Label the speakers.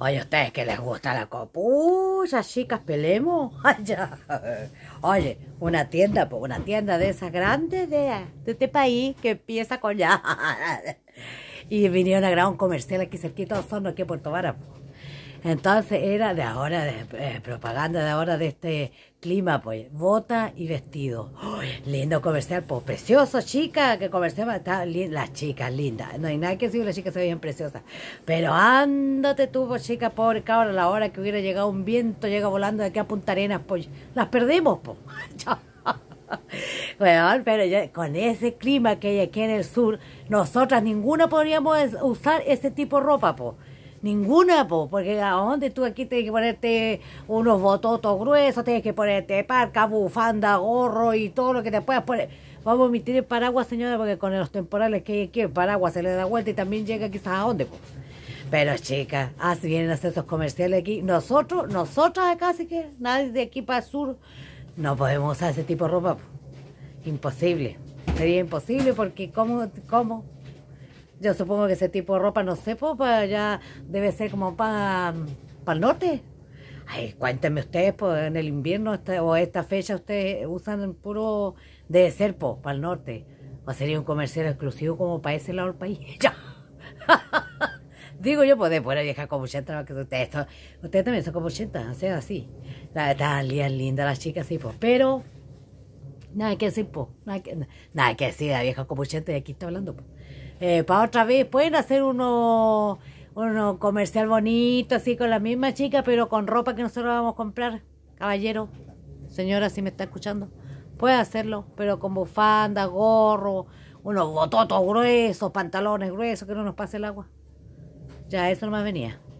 Speaker 1: Oye, ustedes que les gusta la copucha, chicas, pelemos. Oye, una tienda, pues una tienda de esas grandes de, de este país que empieza con ya. Y vinieron a grabar un comercial aquí cerquita de Osorno, aquí en Puerto Vara. Pues. Entonces era de ahora, de, eh, propaganda de ahora de este clima, pues, bota y vestido. lindo comercial, pues, precioso, chica, que comercial, está linda, las chicas, lindas. No hay nada que decir, las chicas se veían preciosas. Pero ándate tú, chica, pobre cabra, la hora que hubiera llegado un viento, llega volando de aquí a Punta Arenas, pues, las perdimos, pues. pero con ese clima que hay aquí en el sur, nosotras ninguna podríamos usar ese tipo de ropa, pues. Ninguna, po, porque a dónde tú aquí tienes que ponerte unos bototos gruesos, tienes que ponerte parca, bufanda, gorro y todo lo que te puedas poner. Vamos a emitir el paraguas, señora, porque con los temporales que hay aquí, el paraguas se le da vuelta y también llega quizás a dónde, po. Pero chicas, así vienen a hacer esos comerciales aquí. Nosotros, nosotras acá, así que nadie de aquí para el sur, no podemos usar ese tipo de ropa. Imposible. Sería imposible porque ¿cómo, cómo yo supongo que ese tipo de ropa, no sé, pues ya debe ser como para el norte. Ay, cuéntenme ustedes, pues en el invierno o esta fecha ustedes usan puro de ser, pues, para el norte. O sería un comercial exclusivo como para ese lado del país. Ya. Digo yo, pues de buena vieja como que ustedes, ustedes también son como o sea, así. Están lindas las chicas, sí, pues. Pero Nada que decir, po. Nada que, nada que decir, la vieja copuchente de aquí está hablando, eh, para otra vez, pueden hacer uno, uno comercial bonito, así con la misma chica, pero con ropa que nosotros vamos a comprar. Caballero, señora, si me está escuchando, puede hacerlo, pero con bufanda, gorro, unos bototos gruesos, pantalones gruesos, que no nos pase el agua. Ya, eso no más venía.